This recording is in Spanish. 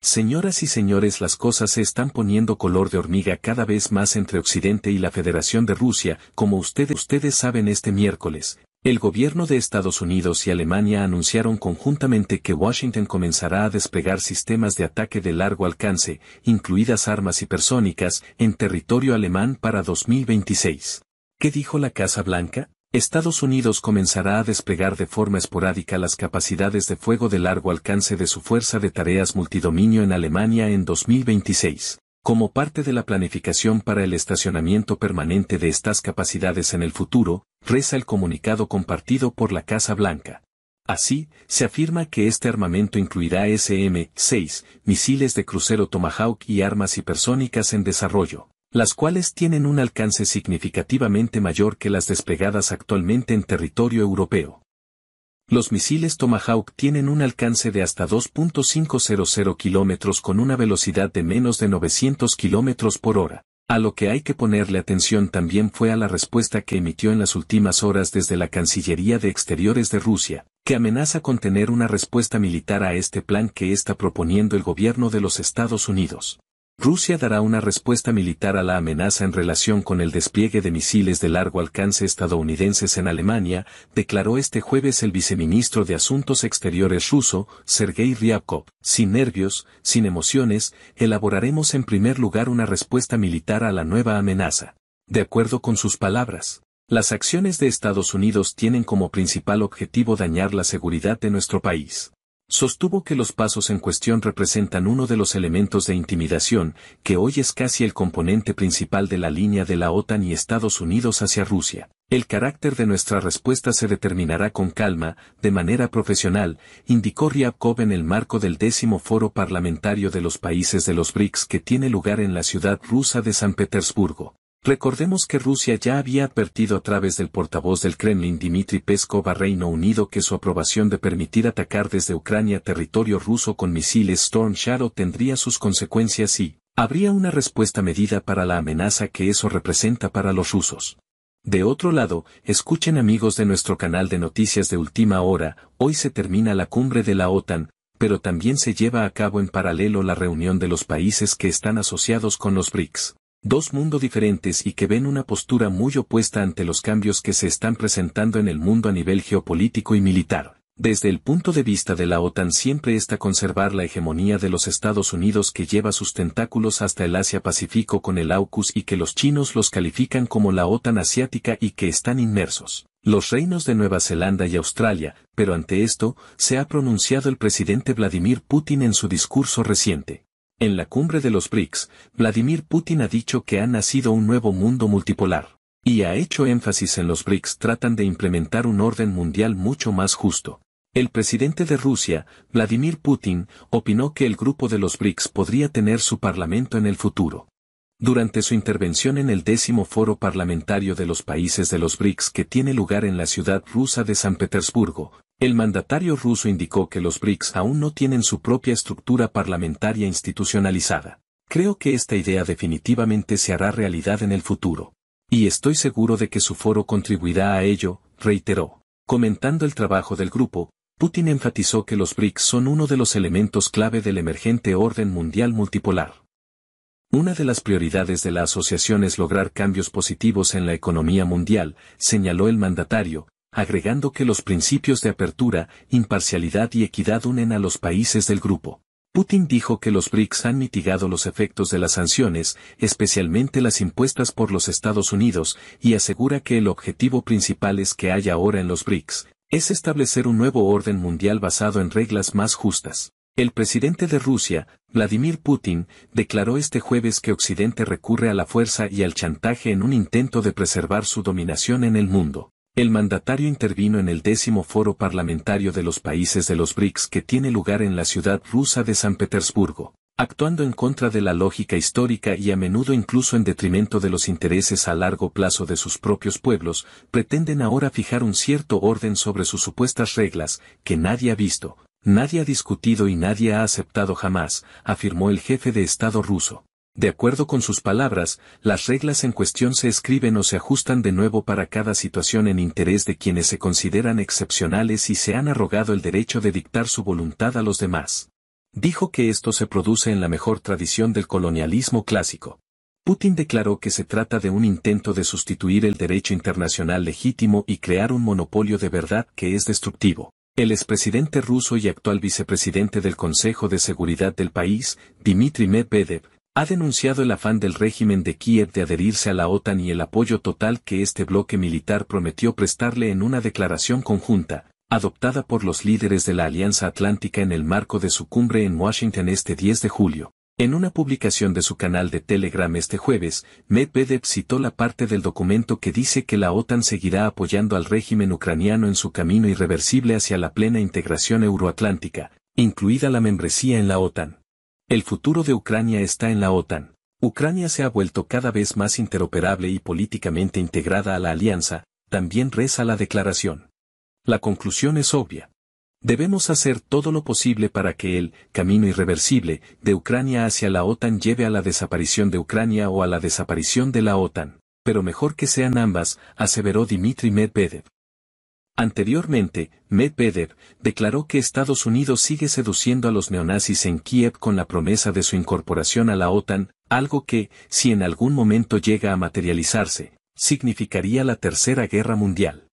Señoras y señores, las cosas se están poniendo color de hormiga cada vez más entre Occidente y la Federación de Rusia, como ustedes, ustedes saben este miércoles. El gobierno de Estados Unidos y Alemania anunciaron conjuntamente que Washington comenzará a desplegar sistemas de ataque de largo alcance, incluidas armas hipersónicas, en territorio alemán para 2026. ¿Qué dijo la Casa Blanca? Estados Unidos comenzará a desplegar de forma esporádica las capacidades de fuego de largo alcance de su fuerza de tareas multidominio en Alemania en 2026, como parte de la planificación para el estacionamiento permanente de estas capacidades en el futuro, reza el comunicado compartido por la Casa Blanca. Así, se afirma que este armamento incluirá SM-6, misiles de crucero Tomahawk y armas hipersónicas en desarrollo las cuales tienen un alcance significativamente mayor que las desplegadas actualmente en territorio europeo. Los misiles Tomahawk tienen un alcance de hasta 2.500 kilómetros con una velocidad de menos de 900 kilómetros por hora. A lo que hay que ponerle atención también fue a la respuesta que emitió en las últimas horas desde la Cancillería de Exteriores de Rusia, que amenaza con tener una respuesta militar a este plan que está proponiendo el gobierno de los Estados Unidos. Rusia dará una respuesta militar a la amenaza en relación con el despliegue de misiles de largo alcance estadounidenses en Alemania, declaró este jueves el viceministro de Asuntos Exteriores ruso, Sergei Ryabkov. Sin nervios, sin emociones, elaboraremos en primer lugar una respuesta militar a la nueva amenaza. De acuerdo con sus palabras, las acciones de Estados Unidos tienen como principal objetivo dañar la seguridad de nuestro país. Sostuvo que los pasos en cuestión representan uno de los elementos de intimidación, que hoy es casi el componente principal de la línea de la OTAN y Estados Unidos hacia Rusia. El carácter de nuestra respuesta se determinará con calma, de manera profesional, indicó Ryabkov en el marco del décimo foro parlamentario de los países de los BRICS que tiene lugar en la ciudad rusa de San Petersburgo. Recordemos que Rusia ya había advertido a través del portavoz del Kremlin Dmitry Peskov a Reino Unido que su aprobación de permitir atacar desde Ucrania territorio ruso con misiles Storm Shadow tendría sus consecuencias y habría una respuesta medida para la amenaza que eso representa para los rusos. De otro lado, escuchen amigos de nuestro canal de noticias de última hora, hoy se termina la cumbre de la OTAN, pero también se lleva a cabo en paralelo la reunión de los países que están asociados con los BRICS. Dos mundos diferentes y que ven una postura muy opuesta ante los cambios que se están presentando en el mundo a nivel geopolítico y militar. Desde el punto de vista de la OTAN siempre está conservar la hegemonía de los Estados Unidos que lleva sus tentáculos hasta el Asia-Pacífico con el AUKUS y que los chinos los califican como la OTAN asiática y que están inmersos. Los reinos de Nueva Zelanda y Australia, pero ante esto, se ha pronunciado el presidente Vladimir Putin en su discurso reciente. En la cumbre de los BRICS, Vladimir Putin ha dicho que ha nacido un nuevo mundo multipolar, y ha hecho énfasis en los BRICS tratan de implementar un orden mundial mucho más justo. El presidente de Rusia, Vladimir Putin, opinó que el grupo de los BRICS podría tener su parlamento en el futuro. Durante su intervención en el décimo foro parlamentario de los países de los BRICS que tiene lugar en la ciudad rusa de San Petersburgo, el mandatario ruso indicó que los BRICS aún no tienen su propia estructura parlamentaria institucionalizada. Creo que esta idea definitivamente se hará realidad en el futuro. Y estoy seguro de que su foro contribuirá a ello, reiteró. Comentando el trabajo del grupo, Putin enfatizó que los BRICS son uno de los elementos clave del emergente orden mundial multipolar. Una de las prioridades de la asociación es lograr cambios positivos en la economía mundial, señaló el mandatario, agregando que los principios de apertura, imparcialidad y equidad unen a los países del grupo. Putin dijo que los BRICS han mitigado los efectos de las sanciones, especialmente las impuestas por los Estados Unidos, y asegura que el objetivo principal es que haya ahora en los BRICS, es establecer un nuevo orden mundial basado en reglas más justas. El presidente de Rusia, Vladimir Putin, declaró este jueves que Occidente recurre a la fuerza y al chantaje en un intento de preservar su dominación en el mundo. El mandatario intervino en el décimo foro parlamentario de los países de los BRICS que tiene lugar en la ciudad rusa de San Petersburgo, actuando en contra de la lógica histórica y a menudo incluso en detrimento de los intereses a largo plazo de sus propios pueblos, pretenden ahora fijar un cierto orden sobre sus supuestas reglas, que nadie ha visto, nadie ha discutido y nadie ha aceptado jamás, afirmó el jefe de Estado ruso. De acuerdo con sus palabras, las reglas en cuestión se escriben o se ajustan de nuevo para cada situación en interés de quienes se consideran excepcionales y se han arrogado el derecho de dictar su voluntad a los demás. Dijo que esto se produce en la mejor tradición del colonialismo clásico. Putin declaró que se trata de un intento de sustituir el derecho internacional legítimo y crear un monopolio de verdad que es destructivo. El expresidente ruso y actual vicepresidente del Consejo de Seguridad del país, Dmitry Medvedev, ha denunciado el afán del régimen de Kiev de adherirse a la OTAN y el apoyo total que este bloque militar prometió prestarle en una declaración conjunta, adoptada por los líderes de la Alianza Atlántica en el marco de su cumbre en Washington este 10 de julio. En una publicación de su canal de Telegram este jueves, Medvedev citó la parte del documento que dice que la OTAN seguirá apoyando al régimen ucraniano en su camino irreversible hacia la plena integración euroatlántica, incluida la membresía en la OTAN. El futuro de Ucrania está en la OTAN. Ucrania se ha vuelto cada vez más interoperable y políticamente integrada a la alianza, también reza la declaración. La conclusión es obvia. Debemos hacer todo lo posible para que el camino irreversible de Ucrania hacia la OTAN lleve a la desaparición de Ucrania o a la desaparición de la OTAN, pero mejor que sean ambas, aseveró Dmitry Medvedev. Anteriormente, Medvedev declaró que Estados Unidos sigue seduciendo a los neonazis en Kiev con la promesa de su incorporación a la OTAN, algo que, si en algún momento llega a materializarse, significaría la Tercera Guerra Mundial.